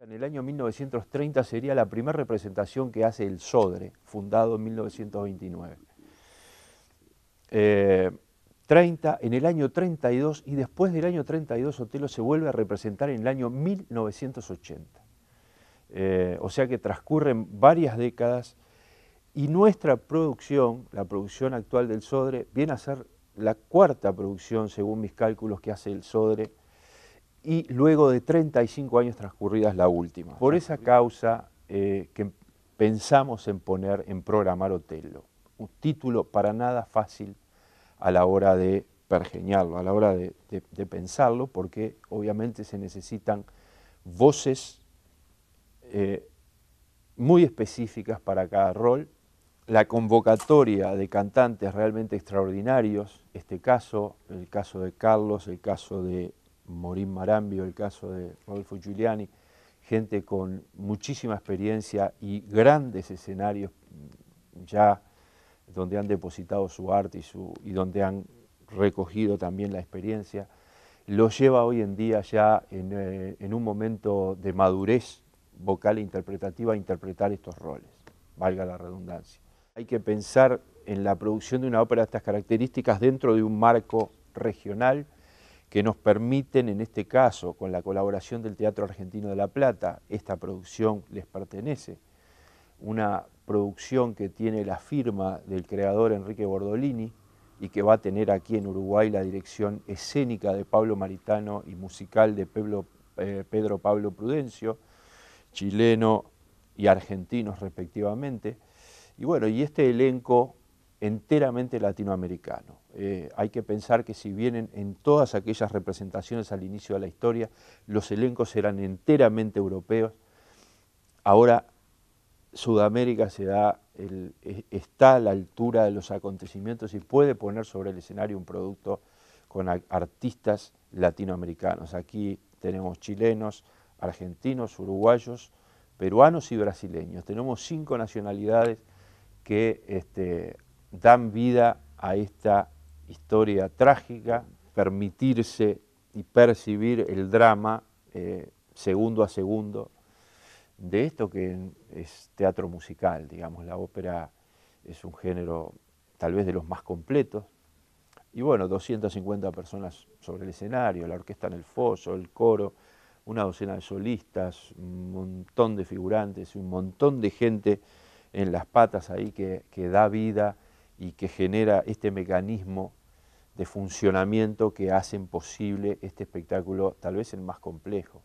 En el año 1930 sería la primera representación que hace el Sodre, fundado en 1929. 30, eh, en el año 32 y después del año 32 Otelo se vuelve a representar en el año 1980. Eh, o sea que transcurren varias décadas y nuestra producción, la producción actual del Sodre, viene a ser la cuarta producción, según mis cálculos, que hace el Sodre y luego de 35 años transcurridas la última. Por esa causa eh, que pensamos en poner, en programar Otello, un título para nada fácil a la hora de pergeñarlo, a la hora de, pensarlo, porque obviamente se necesitan voces eh, muy específicas para cada rol, la convocatoria de cantantes realmente extraordinarios, este caso, el caso de Carlos, el caso de Morín Marambio, el caso de Rodolfo Giuliani, gente con muchísima experiencia y grandes escenarios ya donde han depositado su arte y, donde han recogido también la experiencia, lo lleva hoy en día ya en, eh, en un momento de madurez vocal e interpretativa a interpretar estos roles, valga la redundancia. Hay que pensar en la producción de una ópera de estas características dentro de un marco regional, que nos permiten, en este caso, con la colaboración del Teatro Argentino de La Plata, esta producción les pertenece, una producción que tiene la firma del creador Enrique Bordolini y que va a tener aquí en Uruguay la dirección escénica de Pablo Maritano y musical de eh, Pedro, Pablo Prudencio, chileno y argentinos respectivamente. Y bueno, y este elenco enteramente latinoamericano. Eh, hay que pensar que si vienen en todas aquellas representaciones al inicio de la historia, los elencos eran enteramente europeos, ahora Sudamérica se da e, está a la altura de los acontecimientos y puede poner sobre el escenario un producto con artistas latinoamericanos. Aquí tenemos chilenos, argentinos, uruguayos, peruanos y brasileños. Tenemos cinco nacionalidades que este, dan vida a esta historia trágica, permitirse y percibir el drama eh, segundo a segundo de esto que es teatro musical, digamos, la ópera es un género tal vez de los más completos. Y bueno, 250 personas sobre el escenario, la orquesta en el foso, el coro, una docena de solistas, un montón de figurantes, un montón de gente en las patas ahí que da vida y que genera este mecanismo de funcionamiento que hacen posible este espectáculo, tal vez el más complejo.